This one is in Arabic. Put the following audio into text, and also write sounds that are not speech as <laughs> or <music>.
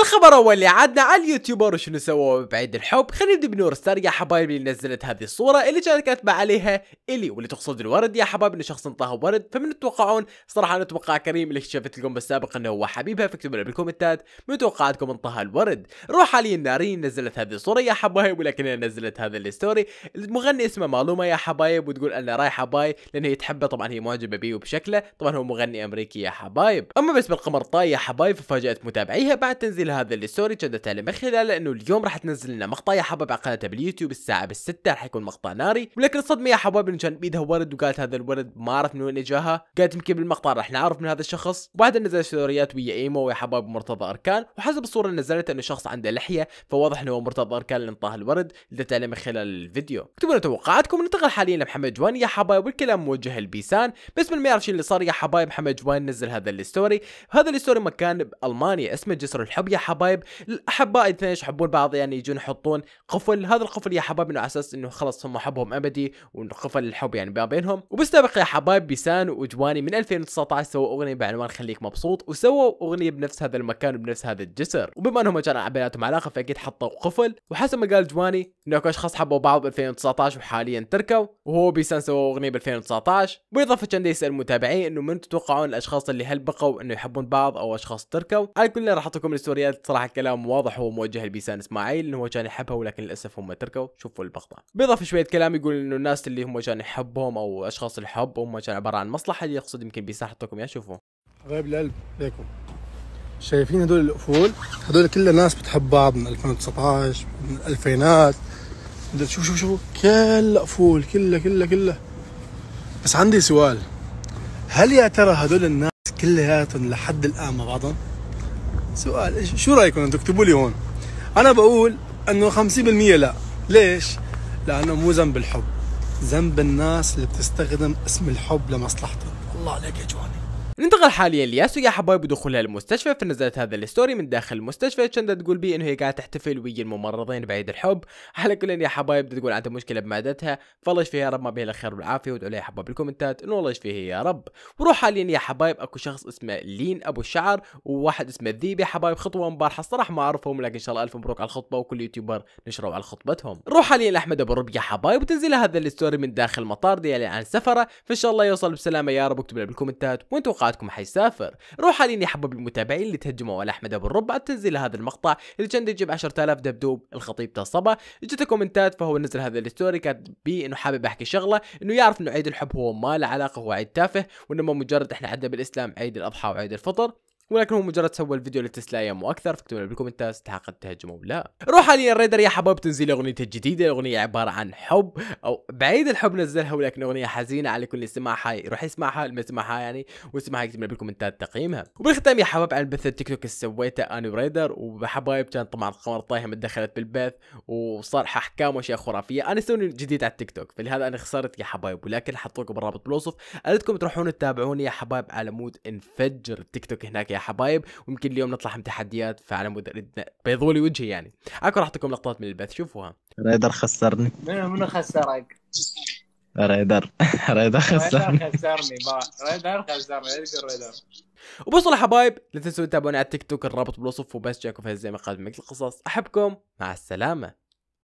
الخبر اول اللي على اليوتيوبر وشنو سووا بعيد الحب خلينا نبدا بنور ستار يا حبايبي اللي نزلت هذه الصوره اللي كانت كاتبه عليها الي واللي تقصد الورد يا حبايبي انه شخص انطاها ورد فمن تتوقعون صراحه انا اتوقع كريم اللي اكتشفت لكم بالسابق انه هو حبيبها فاكتبوا لنا بالكومنتات من توقعاتكم انطاها الورد روح علي نارين نزلت هذه الصوره يا حبايب ولكنها نزلت هذا الستوري المغني اسمه معلومه يا حبايب وتقول انا رايحه باي لان هي تحبه طبعا هي معجبه بيه وبشكله طبعا هو مغني امريكي يا حبايب اما بس بالقمر طاي يا حبايب ففاجات متابعيها بعد تنزيل كل هذا الستوري جدت لي من خلال انه اليوم راح تنزل لنا مقطع يا حباب على قناتها باليوتيوب الساعه بالستة راح يكون مقطع ناري ولكن الصدمه يا حباب انه كان بايدها ورد وقالت هذا الورد ما عرف من وين اجاها قالت يمكن بالمقطع راح نعرف من هذا الشخص وبعدها نزل ستوريات ويا ايمو ويا حباب مرتضى اركان وحسب الصوره اللي نزلت انه شخص عنده لحيه فواضح انه هو مرتضى اركان اللي انطاه الورد جدت لنا من خلال الفيديو اكتبوا لنا توقعاتكم وننتقل حاليا لمحمد جوان يا حبايب والكلام موجه لبيسان بس من ما يعرف اللي صار يا حبايب محمد جوان نزل هذا الستوري هذا الستوري مكان بالمانيا اسمه جسر الحب يا حبايب الاحباء الاثنين يحبون بعض يعني يجون يحطون قفل هذا القفل يا حبايب انه على اساس انه خلص هم حبهم ابدي وقفل الحب يعني ما بينهم وبالسابق يا حبايب بيسان وجواني من 2019 سووا اغنيه بعنوان خليك مبسوط وسووا اغنيه بنفس هذا المكان وبنفس هذا الجسر وبما انهم كان بيناتهم علاقه فاكيد حطوا قفل وحسب ما قال جواني انه اشخاص حبوا بعض ب 2019 وحاليا تركوا وهو بيسان سووا اغنيه ب 2019 بالاضافه كان يسال المتابعين انه من تتوقعون الاشخاص اللي هل بقوا انه يحبون بعض او اشخاص تركوا على كل راح احط لكم الستوريات صراحه كلام واضح هو موجه لبيسان اسماعيل انه هو كان يحبها ولكن للاسف هم تركوا شوفوا المقطع بيضاف شويه كلام يقول انه الناس اللي هم كان يحبهم او اشخاص الحب هم كان عباره عن مصلحه اللي يقصد يمكن بيسان حطكم يا شوفوا حبايب القلب ليكم شايفين هدول القفول هدول كلها ناس بتحب بعض من 2019 من الالفينات شوف شوف شوف كل قفول كلها كلها كلها بس عندي سؤال هل يا ترى هدول الناس كلياتهم لحد الان مع بعضهم؟ سؤال شو رايكم انتم اكتبوا لي هون انا بقول انه 50% لا ليش لانه مو ذنب الحب ذنب الناس اللي بتستخدم اسم الحب لمصلحتها الله عليك يا جواني ننتقل حاليا لياسو يا حبايب ودخولها المستشفى فنزلت هذا الستوري من داخل المستشفى كانت تقول بيه انه هي قاعده تحتفل ويا الممرضين بعيد الحب <laughs> على كل يا حبايب تقول عندها مشكله بمعدتها فالله يشفيها يا رب ما بيها الا خير والعافيه وادعوا لها يا حبايب بالكومنتات انه والله يشفيها يا رب وروح حاليا يا حبايب اكو شخص اسمه لين ابو الشعر وواحد اسمه ذيب يا حبايب خطوه امبارحه الصراحه ما اعرفهم لكن ان شاء الله الف مبروك على الخطبه وكل يوتيوبر نشروا على خطبتهم روح حاليا لاحمد ابو رب يا حبايب وتنزل هذا الستوري من داخل مطار ديالي عن سفره فان شاء الله يوصل بسلامه يا رب اكتب لي بالكومنتات وانتم توقعاتكم حيسافر روح حاليا يا حباب المتابعين اللي تهجموا على احمد ابو الربع تنزيل هذا المقطع اللي كان يجيب 10000 دبدوب الخطيب تصبا جت كومنتات فهو نزل هذا الستوري كاتب بي انه حابب احكي شغله انه يعرف انه عيد الحب هو ما له علاقه هو عيد تافه وانما مجرد احنا عندنا بالاسلام عيد الاضحى وعيد الفطر ولكن هو مجرد سوى الفيديو لتسلا ايام واكثر فاكتبوا لي بالكومنتات استحق التهجم او لا روح حاليا ريدر يا حباب تنزيل اغنيته الجديده الاغنيه عباره عن حب او بعيد الحب نزلها ولكن اغنيه حزينه على كل يسمعها يروح يسمعها اللي ما يسمعها يعني واسمعها اكتب لي بالكومنتات تقييمها وبالختام يا حباب على بث التيك توك اللي سويته انا وريدر وحبايب كان طبعا قمر طايهم دخلت بالبث وصار احكام واشياء خرافيه انا سوني جديد على التيك توك فلهذا انا خسرت يا حبايب ولكن حطوكم لكم بالوصف اريدكم تروحون تتابعوني يا حبايب على مود انفجر التيك توك هناك يا حبايب ويمكن اليوم نطلع تحديات فعلى مود بيضوا لي وجهي يعني اكو راح تكون لقطات من البث شوفوها رايدر خسرني منو خسرك؟ رايدر <laughs> رايدر خسرني رايدر خسرني رايدر خسرني اذكر رايدر وبوصل يا حبايب لا تنسوا تتابعوني على التيك توك الرابط بالوصف وبس جاكم في هالزي مقال من القصص احبكم مع السلامه